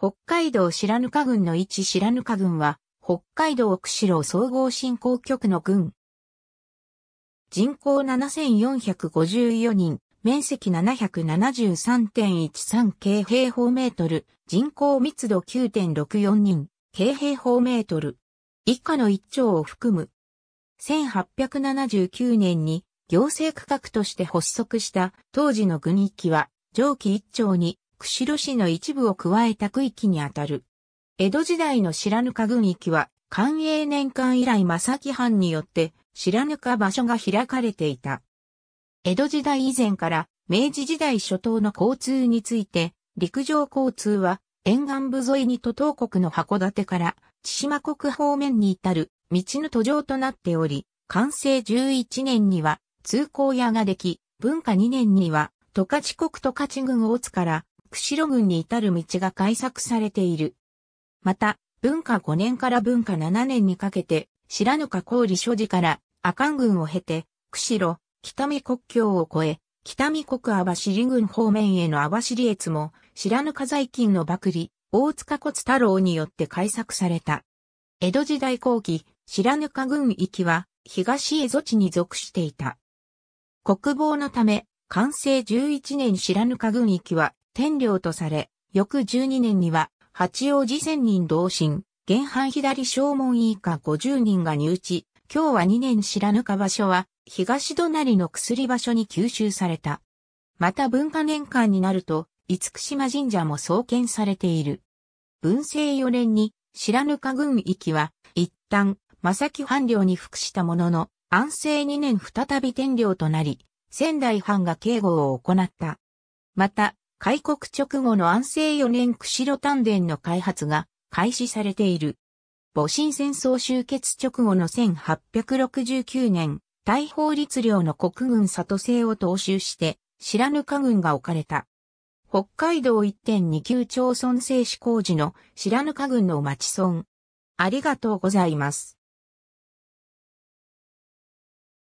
北海道白糠郡の一白糠郡は、北海道釧路総合振興局の郡。人口7454人、面積773.13京平方メートル、人口密度9.64人、京平方メートル。以下の一丁を含む。1879年に行政区画として発足した当時の郡域は上記一丁に釧路市の一部を加えた区域にあたる。江戸時代の白糠郡域は、寛永年間以来正木藩によって白糠場所が開かれていた。江戸時代以前から明治時代初頭の交通について、陸上交通は沿岸部沿いに都東国の函館から千島国方面に至る道の途上となっており、完成11年には通行屋ができ、文化2年には十勝国十勝郡大津から釧路郡に至る道が開削されている。また、文化5年から文化7年にかけて、白ぬか郡所持から阿寒郡を経て、釧路、北見国境を越え、北見国網走郡方面への網走越も、白ぬか勤の幕利、大塚骨太郎によって開削された。江戸時代後期、白ぬか郡域は、東蝦夷地に属していた。国防のため、完成11年白ぬか郡域は、天領とされ、翌12年には、八王子千人同心、玄藩左正門以下50人が入地、今日は2年知らぬか場所は、東隣の薬場所に吸収された。また文化年間になると、五福島神社も創建されている。文政4年に、白か軍域は、一旦、正木藩領に服したものの、安政2年再び天領となり、仙台藩が警護を行った。また、開国直後の安政4年釧路丹田の開発が開始されている。戊辰戦争終結直後の1869年、大法律令の国軍里制を踏襲して、白糠軍が置かれた。北海道1.29町村制施工時の白糠軍の町村。ありがとうございます。